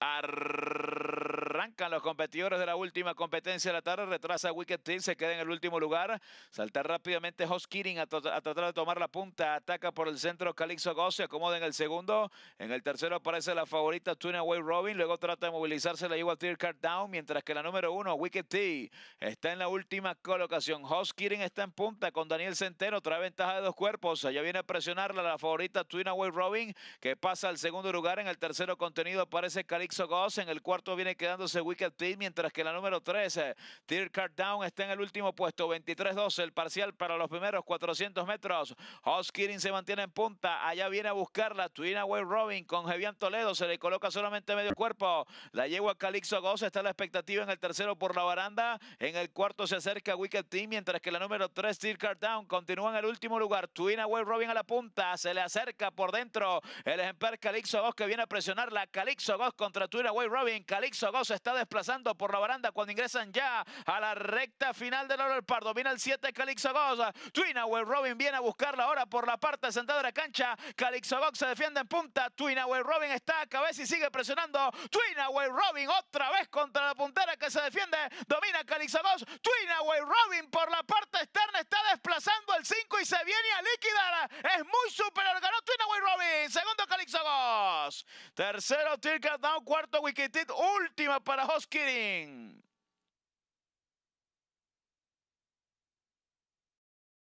Arrrr Arrancan los competidores de la última competencia de la tarde. Retrasa Wicked Teal, se queda en el último lugar. Salta rápidamente Hoss a, tratar de tomar la punta. Ataca por el centro Calixo Goss, se acomoda en el segundo. En el tercero aparece la favorita Away Robin. Luego trata de movilizarse la igual tier Card Down, mientras que la número uno, Wicked T, está en la última colocación. Hoss está en punta con Daniel Centeno. Trae ventaja de dos cuerpos. Allá viene a presionarla la favorita Away Robin, que pasa al segundo lugar. En el tercero contenido aparece Calixo Goss. En el cuarto viene quedando llevándose Wicked Team, mientras que la número 13, eh, Tear Card Down, está en el último puesto. 23-12 el parcial para los primeros 400 metros. Hoskirin se mantiene en punta. Allá viene a buscarla Twin Way Robin con Jevian Toledo. Se le coloca solamente medio cuerpo. La yegua Calixo Goz está la expectativa en el tercero por la baranda. En el cuarto se acerca Wicked Team, mientras que la número 3, Tear Card Down, continúa en el último lugar. Twin Way Robin a la punta. Se le acerca por dentro el ejemplar Calixo Goz que viene a presionarla. Calixo Goz contra Twin Way Robin. Calixto Goz está desplazando por la baranda cuando ingresan ya a la recta final del oro del pardo. Viene el 7 Calixagosa. Twinaway Robin viene a buscarla ahora por la parte sentada de la cancha. Calixabox se defiende en punta. Twinaway Robin está a cabeza y sigue presionando. Twinaway Robin otra vez contra la puntera que se defiende. Domina Calixagox. Twinaway Robin por la parte externa está desplazando el 5 y se viene a liquidar. Es muy superior. Ganó Twinaway Tercero, Tirka Down. Cuarto, Wicked Última para Hoskirin.